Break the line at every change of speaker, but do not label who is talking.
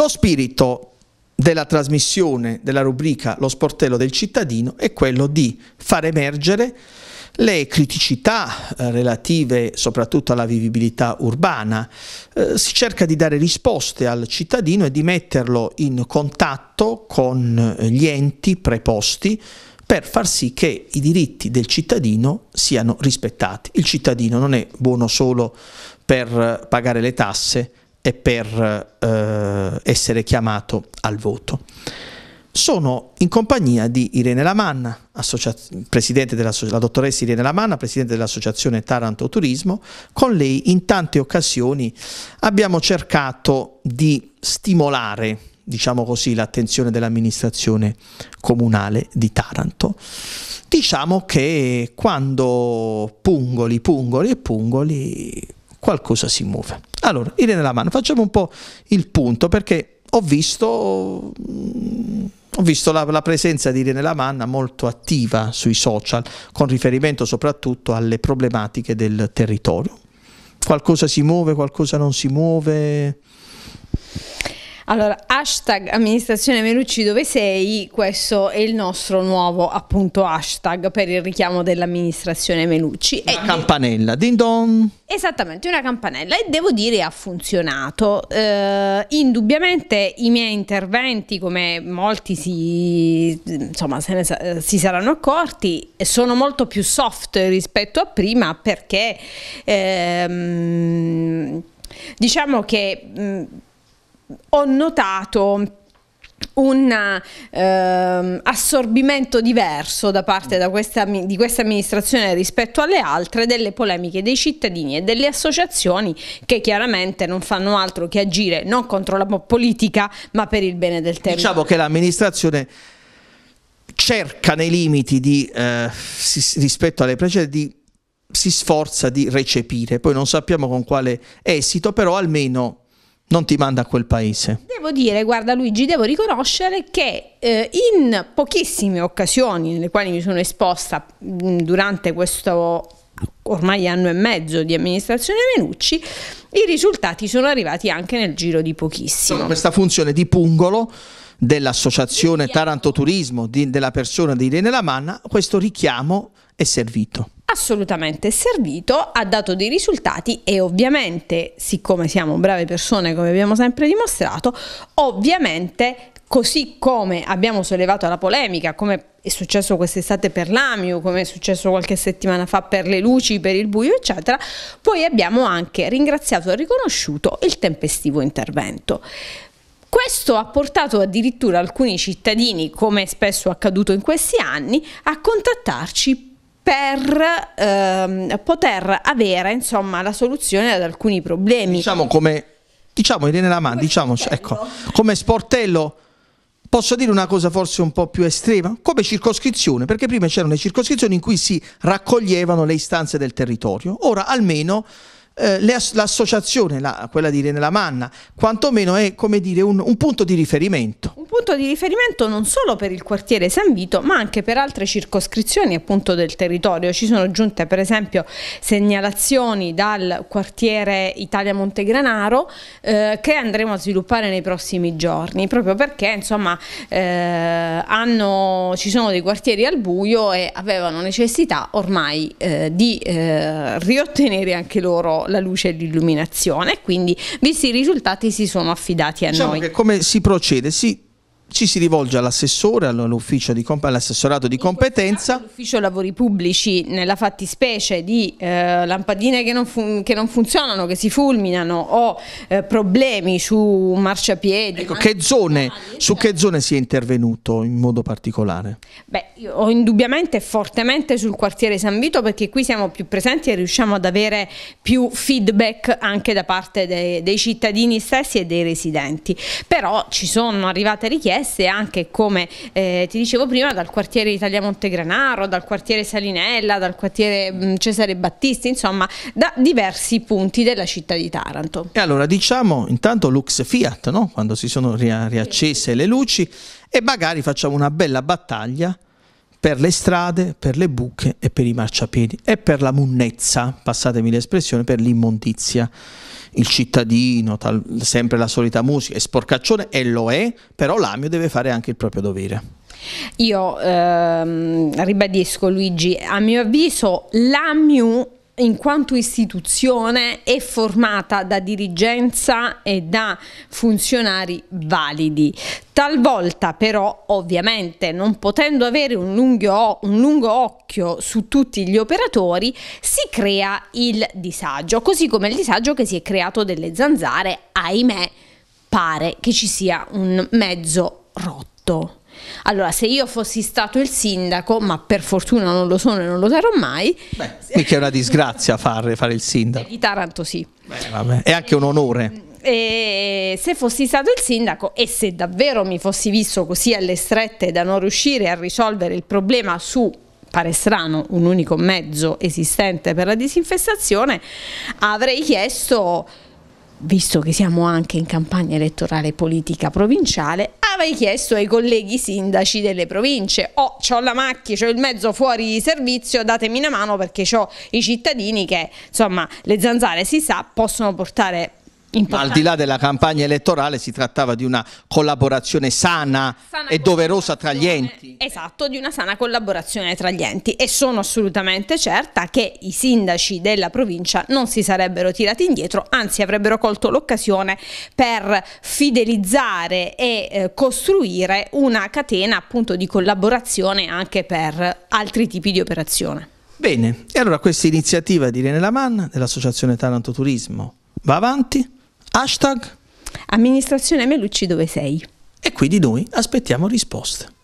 Lo spirito della trasmissione della rubrica Lo sportello del cittadino è quello di far emergere le criticità eh, relative soprattutto alla vivibilità urbana. Eh, si cerca di dare risposte al cittadino e di metterlo in contatto con eh, gli enti preposti per far sì che i diritti del cittadino siano rispettati. Il cittadino non è buono solo per pagare le tasse, e per eh, essere chiamato al voto. Sono in compagnia di Irene Lamanna, la dottoressa Irene Lamanna, presidente dell'associazione Taranto Turismo. Con lei in tante occasioni abbiamo cercato di stimolare, diciamo così, l'attenzione dell'amministrazione comunale di Taranto. Diciamo che quando pungoli, pungoli e pungoli qualcosa si muove. Allora, Irene Laman, facciamo un po' il punto perché ho visto, mm, ho visto la, la, presenza di Irene Lamanna molto attiva sui social, con riferimento soprattutto alle problematiche del territorio. Qualcosa si muove, qualcosa non si muove.
Allora, hashtag amministrazione Melucci dove sei, questo è il nostro nuovo appunto hashtag per il richiamo dell'amministrazione Melucci. Una e
campanella,
ding dong! Esattamente, una campanella e devo dire ha funzionato. Eh, indubbiamente i miei interventi, come molti si, insomma, se ne, eh, si saranno accorti, sono molto più soft rispetto a prima perché... Ehm, diciamo che... Mh, mm, ho notato un eh, assorbimento diverso da parte da questa, di questa amministrazione rispetto alle altre delle polemiche dei cittadini e delle associazioni che chiaramente non fanno altro che agire non contro la politica ma per il bene del territorio. Diciamo che
l'amministrazione cerca nei limiti di, eh, rispetto alle precedenti si sforza di recepire, poi non sappiamo con quale esito, però almeno non ti manda a quel paese.
Devo dire, guarda Luigi, devo riconoscere che eh, in pochissime occasioni nelle quali mi sono esposta mh, mm, durante questo ormai anno e mezzo di amministrazione Menucci, i risultati sono arrivati anche nel giro di pochissimo.
Questa funzione di pungolo dell'associazione Taranto Turismo, di, della persona di Irene Lamanna, questo richiamo è servito.
Assolutamente servito, ha dato dei risultati e ovviamente, siccome siamo brave persone come abbiamo sempre dimostrato, ovviamente così come abbiamo sollevato la polemica, come è successo quest'estate per l'Amiu, come è successo qualche settimana fa per le luci, per il buio, eccetera, poi abbiamo anche ringraziato e riconosciuto il tempestivo intervento. Questo ha portato addirittura alcuni cittadini, come spesso accaduto in questi anni, a contattarci per ehm, poter avere insomma, la soluzione ad alcuni problemi. Diciamo come, diciamo Irene Laman, come diciamo, sportello.
ecco, come sportello Posso dire una cosa forse un po' più estrema? Come circoscrizione, perché prima c'erano le circoscrizioni in cui si raccoglievano le istanze del territorio. Ora almeno eh, l'associazione, la, quella di Irene Lamanna, quantomeno è come dire, un, un, punto di riferimento.
Un punto di riferimento non solo per il quartiere San Vito, ma anche per altre circoscrizioni appunto del territorio. Ci sono giunte per esempio segnalazioni dal quartiere Italia Montegranaro eh, che andremo a sviluppare nei prossimi giorni, proprio perché insomma eh, hanno, ci sono dei quartieri al buio e avevano necessità ormai eh, di eh, riottenere anche loro la luce e l'illuminazione, quindi visti i risultati si sono affidati a diciamo noi.
come si procede? Si ci si rivolge all'assessore, all'ufficio di all'assessorato di
competenza. L'ufficio lavori pubblici nella fattispecie di eh, lampadine che non, che non, funzionano, che si fulminano o eh, problemi su marciapiedi. Ecco, che
zone, su che zone si è intervenuto in modo particolare?
Beh, ho indubbiamente fortemente sul quartiere San Vito perché qui siamo più presenti e riusciamo ad avere più feedback anche da parte dei, dei cittadini stessi e dei residenti. Però ci sono arrivate richieste diverse anche come eh, ti dicevo prima dal quartiere Italia Montegranaro, dal quartiere Salinella, dal quartiere mh, mm, Cesare Battisti, insomma da diversi punti della città di Taranto.
E allora diciamo intanto Lux Fiat, no? quando si sono ri riaccese le luci e magari facciamo una bella battaglia per le strade, per le buche e per i marciapiedi e per la munnezza, passatemi l'espressione, per l'immondizia il cittadino, tal, sempre la solita musica, è sporcaccione e lo è, però l'Amio deve fare anche il proprio dovere.
Io ehm, ribadisco Luigi, a mio avviso l'AMIU in quanto istituzione è formata da dirigenza e da funzionari validi. Talvolta però ovviamente non potendo avere un lungo, un lungo, occhio su tutti gli operatori si crea il disagio, così come il disagio che si è creato delle zanzare, ahimè pare che ci sia un mezzo rotto. Allora, se io fossi stato il sindaco, ma per fortuna non lo sono e non lo sarò mai. Beh,
mica è una disgrazia fare, fare il sindaco.
Di Taranto sì.
Beh, è anche un onore.
E se fossi stato il sindaco e se davvero mi fossi visto così alle strette da non riuscire a risolvere il problema su pare strano un unico mezzo esistente per la disinfestazione avrei chiesto visto che siamo anche in campagna elettorale politica provinciale Avevi chiesto ai colleghi sindaci delle province, oh, ho la macchina, ho il mezzo fuori servizio, datemi una mano perché ho i cittadini che, insomma, le zanzare si sa, possono portare Importante. al di
là della campagna elettorale si trattava di una collaborazione sana, sana e doverosa tra gli enti.
Esatto, di una sana collaborazione tra gli enti e sono assolutamente certa che i sindaci della provincia non si sarebbero tirati indietro, anzi avrebbero colto l'occasione per fidelizzare e eh, costruire una catena appunto di collaborazione anche per altri tipi di operazione.
Bene, e allora questa iniziativa di Irene Lamanna dell'Associazione Taranto Turismo va avanti? Hashtag amministrazione Melucci dove sei. E qui di noi aspettiamo risposte.